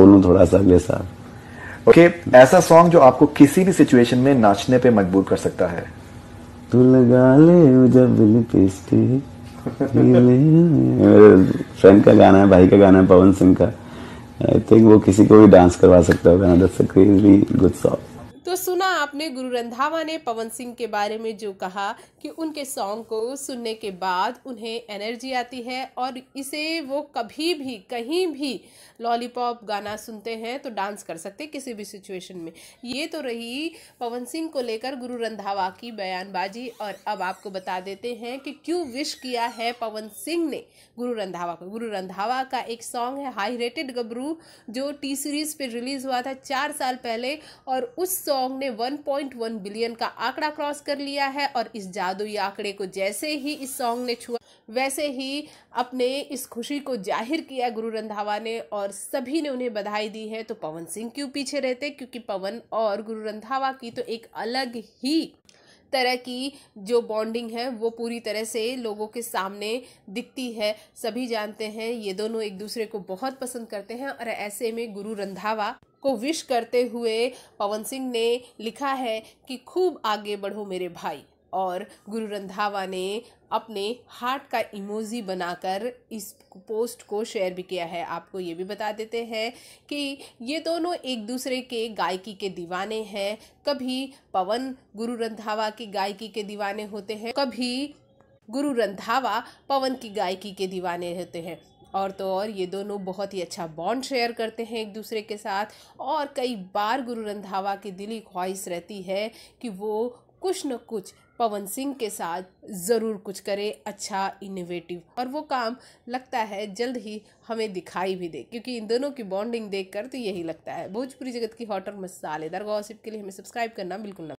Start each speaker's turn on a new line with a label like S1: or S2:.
S1: बोलूँ थोड़ा सा अगले साल ओके ऐसा सॉन्ग जो आपको किसी भी सिचुएशन में नाचने पे मजबूर कर सकता है तू लगा ले जब फ्रेंड का गाना है भाई का गाना है पवन सिंह का आई थिंक वो किसी को भी डांस करवा सकता होगा गाना that's a crazy good song
S2: तो सुना आपने गुरु रंधावा ने पवन सिंह के बारे में जो कहा कि उनके सॉन्ग को सुनने के बाद उन्हें एनर्जी आती है और इसे वो कभी भी कहीं भी लॉलीपॉप गाना सुनते हैं तो डांस कर सकते किसी भी सिचुएशन में ये तो रही पवन सिंह को लेकर गुरु रंधावा की बयानबाजी और अब आपको बता देते हैं कि क्यों विश किया है पवन सिंह ने गुरु रंधावा को गुरु रंधावा का एक सॉन्ग है हाई रेटेड गबरू जो टी सीरीज़ पर रिलीज़ हुआ था चार साल पहले और उस सॉन्ग सॉन्ग ने 1.1 बिलियन का आंकड़ा क्रॉस कर लिया है और इस जादुई आंकड़े को जैसे ही इस सॉन्ग ने छुआ वैसे ही अपने इस खुशी को जाहिर किया गुरु रंधावा ने और सभी ने उन्हें बधाई दी है तो पवन सिंह क्यों पीछे रहते क्योंकि पवन और गुरु रंधावा की तो एक अलग ही तरह की जो बॉन्डिंग है वो पूरी तरह से लोगों के सामने दिखती है सभी जानते हैं ये दोनों एक दूसरे को बहुत पसंद करते हैं और ऐसे में गुरु रंधावा को विश करते हुए पवन सिंह ने लिखा है कि खूब आगे बढ़ो मेरे भाई और गुरु रंधावा ने अपने हार्ट का इमोजी बनाकर इस पोस्ट को शेयर भी किया है आपको ये भी बता देते हैं कि ये दोनों एक दूसरे के गायकी के दीवाने हैं कभी पवन गुरु रंधावा की गायकी के दीवाने होते हैं कभी गुरु रंधावा पवन की गायकी के दीवाने रहते हैं और तो और ये दोनों बहुत ही अच्छा बॉन्ड शेयर करते हैं एक दूसरे के साथ और कई बार गुरु रंधावा की दिली ख्वाहिश रहती है कि वो कुछ न कुछ पवन सिंह के साथ ज़रूर कुछ करे अच्छा इनोवेटिव और वो काम लगता है जल्द ही हमें दिखाई भी दे क्योंकि इन दोनों की बॉन्डिंग देखकर तो यही लगता है भोजपुरी जगत की हॉट और मसालेदार गॉसिप के लिए हमें सब्सक्राइब करना बिल्कुल